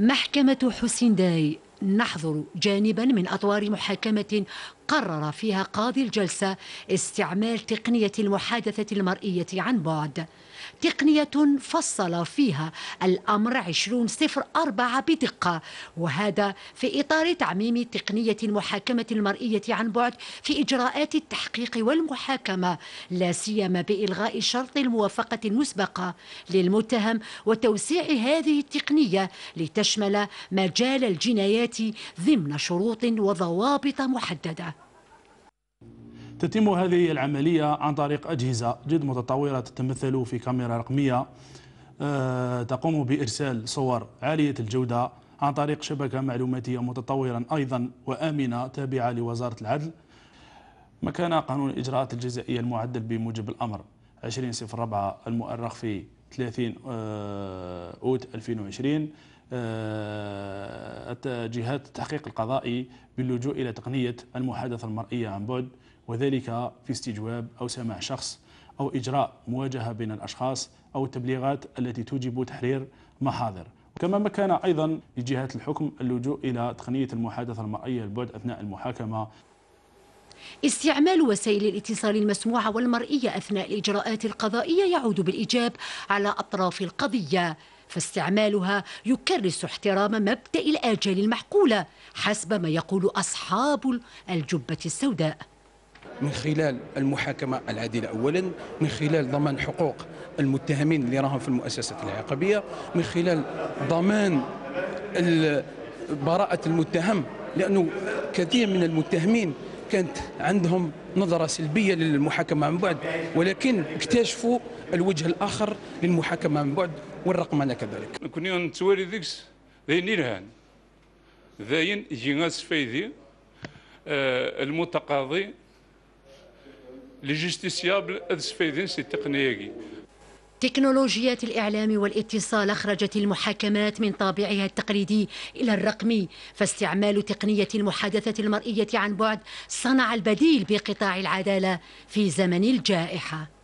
محكمة حسين داي نحظر جانبا من أطوار محاكمة قرر فيها قاضي الجلسة استعمال تقنية المحادثة المرئية عن بعد تقنية فصل فيها الأمر 2004 بدقة وهذا في إطار تعميم تقنية المحاكمة المرئية عن بعد في إجراءات التحقيق والمحاكمة لا سيما بإلغاء شرط الموافقة المسبقة للمتهم وتوسيع هذه التقنية لتشمل مجال الجنايات ضمن شروط وضوابط محدده تتم هذه العملية عن طريق أجهزة جد متطورة تتمثل في كاميرا رقمية آه، تقوم بإرسال صور عالية الجودة عن طريق شبكة معلوماتية متطورة أيضا وآمنة تابعة لوزارة العدل مكان قانون الإجراءات الجزائية المعدل بموجب الأمر 20 المؤرخ في 30 آه، اوت 2020 جهات التحقيق القضائي باللجوء الى تقنيه المحادثه المرئيه عن بعد وذلك في استجواب او سماع شخص او اجراء مواجهه بين الاشخاص او التبليغات التي توجب تحرير محاضر كما مكن ايضا لجهات الحكم اللجوء الى تقنيه المحادثه المرئيه البعد اثناء المحاكمه استعمال وسائل الاتصال المسموعة والمرئية أثناء الإجراءات القضائية يعود بالإيجاب على أطراف القضية فاستعمالها يكرس احترام مبدأ الآجال المحقولة حسب ما يقول أصحاب الجبة السوداء من خلال المحاكمة العادلة أولا من خلال ضمان حقوق المتهمين اللي راهم في المؤسسة العقابية من خلال ضمان براءة المتهم لأنه كثير من المتهمين كانت عندهم نظرة سلبية للمحاكمة من بعد ولكن اكتشفوا الوجه الآخر للمحاكمة من بعد والرقمنة كذلك كنا نتوالي ذيكس ذين الهان ذين جيناس فايدي آه، المتقاضي لي أدس فايدين سفيدين سي تقنياكي تكنولوجيات الإعلام والاتصال أخرجت المحاكمات من طابعها التقليدي إلى الرقمي فاستعمال تقنية المحادثة المرئية عن بعد صنع البديل بقطاع العدالة في زمن الجائحة